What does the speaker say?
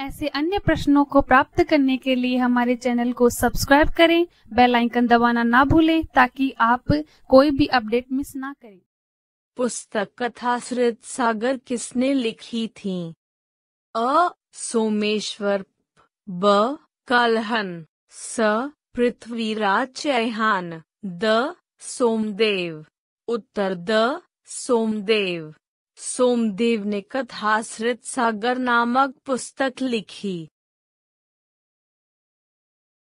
ऐसे अन्य प्रश्नों को प्राप्त करने के लिए हमारे चैनल को सब्सक्राइब करें बेल आइकन दबाना ना भूलें ताकि आप कोई भी अपडेट मिस ना करें पुस्तक कथा श्रित सागर किसने लिखी थी अ सोमेश्वर ब कलहन स पृथ्वीराज चैहान द सोमदेव उत्तर द सोमदेव सोमदेव ने कथाश्रित सागर नामक पुस्तक लिखी